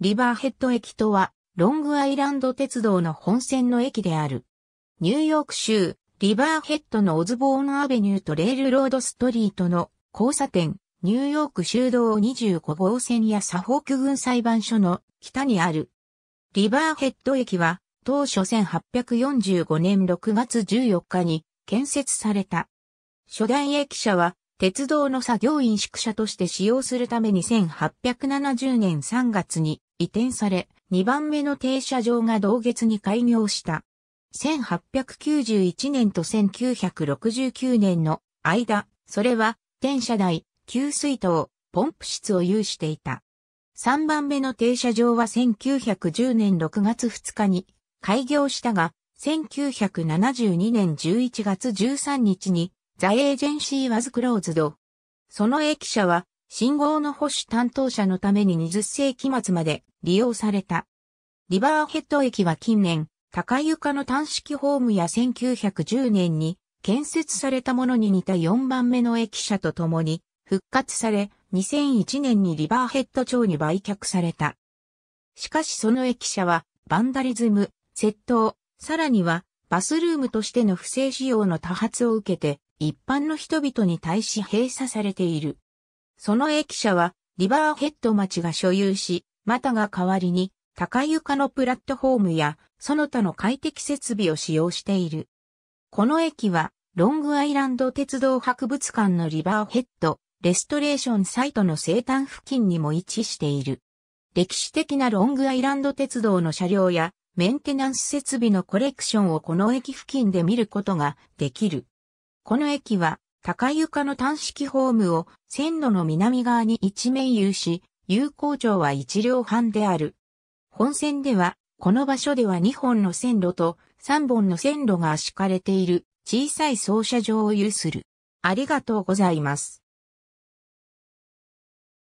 リバーヘッド駅とは、ロングアイランド鉄道の本線の駅である。ニューヨーク州、リバーヘッドのオズボーンアベニューとレールロードストリートの交差点、ニューヨーク州道25号線やサフォーク郡裁判所の北にある。リバーヘッド駅は、当初1845年6月14日に建設された。初代駅舎は、鉄道の作業員宿舎として使用するために1870年3月に移転され、2番目の停車場が同月に開業した。1891年と1969年の間、それは、転車台、給水塔、ポンプ室を有していた。3番目の停車場は1910年6月2日に開業したが、1972年11月13日に、ザエージェンシーワズクローズド。その駅舎は、信号の保守担当者のために20世紀末まで利用された。リバーヘッド駅は近年、高床の単式ホームや1910年に建設されたものに似た4番目の駅舎とともに復活され、2001年にリバーヘッド町に売却された。しかしその駅舎は、バンダリズム、窃盗、さらには、バスルームとしての不正使用の多発を受けて、一般の人々に対し閉鎖されている。その駅舎はリバーヘッド町が所有し、またが代わりに高床のプラットフォームやその他の快適設備を使用している。この駅はロングアイランド鉄道博物館のリバーヘッドレストレーションサイトの生誕付近にも位置している。歴史的なロングアイランド鉄道の車両やメンテナンス設備のコレクションをこの駅付近で見ることができる。この駅は高床の単式ホームを線路の南側に一面有し、有効長は一両半である。本線では、この場所では2本の線路と3本の線路が敷かれている小さい操車場を有する。ありがとうございます。